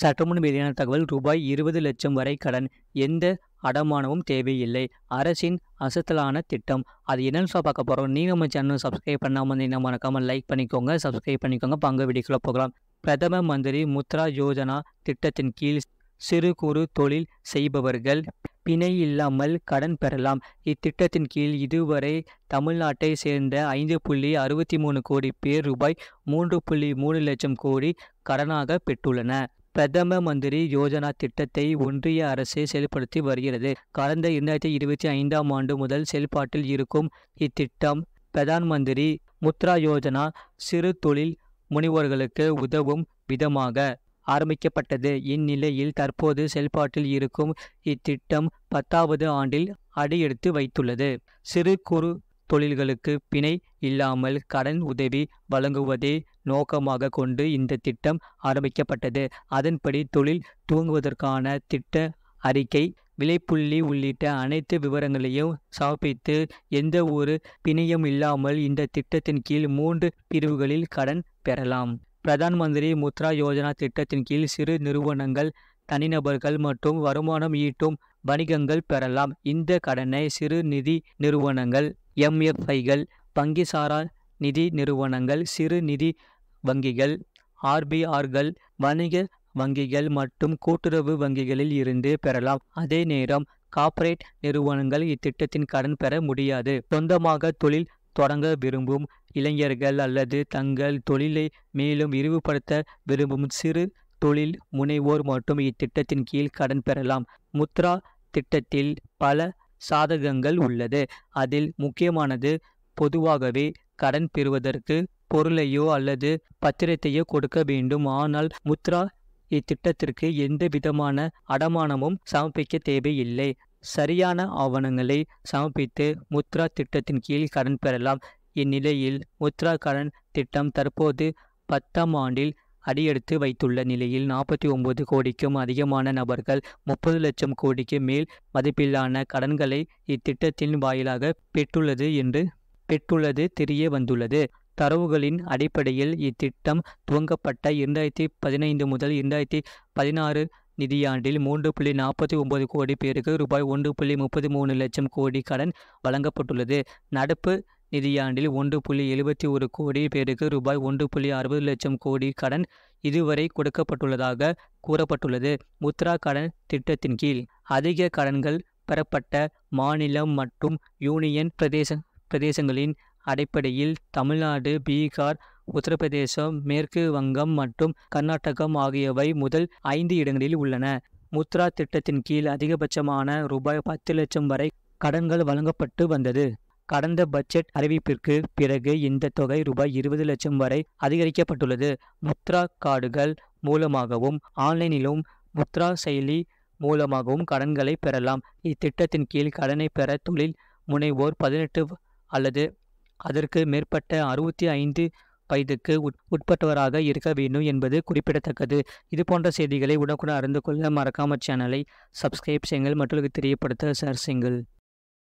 சற்றுமுன் வெளியான தகவல் ரூபாய் இருபது லட்சம் வரை கடன் எந்த அடமானமும் தேவையில்லை அரசின் அசத்தலான திட்டம் அது என்னன்னு சொல்ல பார்க்க போகிறோம் நீ நம்ம சேனல் சப்ஸ்கிரைப் பண்ணாமல் வந்தீங்கன்னா மறக்காமல் லைக் பண்ணிக்கோங்க சப்ஸ்கிரைப் பண்ணிக்கோங்க பங்கு வீடியோக்குள்ளே போகலாம் பிரதம மந்திரி முத்ரா யோஜனா திட்டத்தின் கீழ் சிறு குறு தொழில் செய்பவர்கள் பிணை இல்லாமல் கடன் பெறலாம் இத்திட்டத்தின் கீழ் இதுவரை தமிழ்நாட்டை சேர்ந்த ஐந்து புள்ளி அறுபத்தி மூணு கோடி பேர் ரூபாய் மூன்று புள்ளி மூணு லட்சம் கோடி கடனாக பெற்றுள்ளன பிரதம மந்திரி யோஜனா திட்டத்தை ஒன்றிய அரசு செயல்படுத்தி வருகிறது கடந்த இரண்டாயிரத்தி இருபத்தி ஐந்தாம் ஆண்டு முதல் செயல்பாட்டில் இருக்கும் இத்திட்டம் பிரதான் மந்திரி முத்ரா யோஜனா சிறு தொழில் முனைவோர்களுக்கு உதவும் விதமாக ஆரம்பிக்கப்பட்டது இந்நிலையில் தற்போது செயல்பாட்டில் இருக்கும் இத்திட்டம் பத்தாவது ஆண்டில் அடியெடுத்து வைத்துள்ளது சிறு குறு தொழில்களுக்கு பிணை இல்லாமல் கடன் உதவி வழங்குவதே நோக்கமாக கொண்டு இந்த திட்டம் ஆரம்பிக்கப்பட்டது அதன்படி தொழில் துவங்குவதற்கான திட்ட அறிக்கை விலைப்புள்ளி உள்ளிட்ட அனைத்து விவரங்களையும் சமர்ப்பித்து எந்த ஒரு பிணையும் இல்லாமல் இந்த திட்டத்தின் கீழ் மூன்று பிரிவுகளில் கடன் பெறலாம் பிரதான் மந்திரி முத்ரா யோஜனா திட்டத்தின் கீழ் சிறு நிறுவனங்கள் தனிநபர்கள் மற்றும் வருமானம் ஈட்டும் வணிகங்கள் பெறலாம் இந்த கடனை சிறு நிதி நிறுவனங்கள் எம்எஃப்ஐகள் பங்கிசாரா நிதி நிறுவனங்கள் சிறு நிதி வங்கிகள் ஆர்பிஆர்கள் வணிக வங்கிகள் மற்றும் கூட்டுறவு வங்கிகளில் இருந்து பெறலாம் அதே நேரம் கார்ப்பரேட் நிறுவனங்கள் இத்திட்டத்தின் கடன் பெற முடியாது சொந்தமாக தொழில் தொடங்க விரும்பும் இளைஞர்கள் அல்லது தங்கள் தொழிலை மேலும் விரிவுபடுத்த விரும்பும் சிறு தொழில் முனைவோர் மற்றும் இத்திட்டத்தின் கீழ் கடன் பெறலாம் முத்ரா திட்டத்தில் பல சாதகங்கள் உள்ளது அதில் முக்கியமானது பொதுவாகவே கடன் பெறுவதற்கு பொருளையோ அல்லது பத்திரத்தையோ கொடுக்க வேண்டும் ஆனால் முத்ரா இத்திட்டத்திற்கு எந்த விதமான அடமானமும் சமர்ப்பிக்க தேவையில்லை சரியான ஆவணங்களை சமர்ப்பித்து முத்ரா திட்டத்தின் கீழ் கடன் பெறலாம் இந்நிலையில் முத்ரா கடன் திட்டம் தற்போது பத்தாம் ஆண்டில் அடியெடுத்து வைத்துள்ள நிலையில் நாற்பத்தி ஒன்பது கோடிக்கும் அதிகமான நபர்கள் முப்பது லட்சம் கோடிக்கு மேல் மதிப்பிலான கடன்களை இத்திட்டத்தின் வாயிலாக பெற்றுள்ளது என்று பெற்றுள்ளது தெரிய வந்துள்ளது தரவுகளின் அடிப்படையில் இத்திட்டம் துவங்கப்பட்ட இரண்டாயிரத்தி பதினைந்து முதல் இரண்டாயிரத்தி பதினாறு நிதியாண்டில் மூன்று புள்ளி நாற்பத்தி ஒன்பது கோடி பேருக்கு ரூபாய் ஒன்று புள்ளி முப்பத்தி மூணு லட்சம் கோடி கடன் வழங்கப்பட்டுள்ளது நடப்பு நிதியாண்டில் ஒன்று புள்ளி எழுபத்தி ஒரு கோடி பேருக்கு ரூபாய் ஒன்று புள்ளி அறுபது லட்சம் கோடி கடன் இதுவரை கொடுக்கப்பட்டுள்ளதாக கூறப்பட்டுள்ளது முத்ரா கடன் திட்டத்தின் கீழ் அதிக கடன்கள் பெறப்பட்ட மாநிலம் மற்றும் யூனியன் பிரதேச பிரதேசங்களின் அடிப்படையில் தமிழ்நாடு பீகார் உத்தரப்பிரதேசம் மேற்கு வங்கம் மற்றும் கர்நாடகம் ஆகியவை முதல் ஐந்து இடங்களில் உள்ளன முத்ரா திட்டத்தின் கீழ் அதிகபட்சமான ரூபாய் பத்து லட்சம் வரை கடன்கள் வழங்கப்பட்டு வந்தது கடந்த பட்ஜெட் அறிவிப்பிற்கு பிறகு இந்த தொகை ரூபாய் இருபது லட்சம் வரை அதிகரிக்கப்பட்டுள்ளது முத்ரா கார்டுகள் மூலமாகவும் ஆன்லைனிலும் முத்ரா செயலி மூலமாகவும் கடன்களை பெறலாம் இத்திட்டத்தின் கீழ் கடனை பெற தொழில் முனைவோர் பதினெட்டு அல்லது அதற்கு மேற்பட்ட அறுபத்தி ஐந்து வயதுக்கு உட்பட்டவராக இருக்க வேண்டும் என்பது குறிப்பிடத்தக்கது இது போன்ற செய்திகளை உடனுக்குடன் அறிந்து கொள்ள மறக்காம சேனலை சப்ஸ்கிரைப் செய்யுங்கள் மற்றவர்களுக்கு தெரியப்படுத்த ஷேர்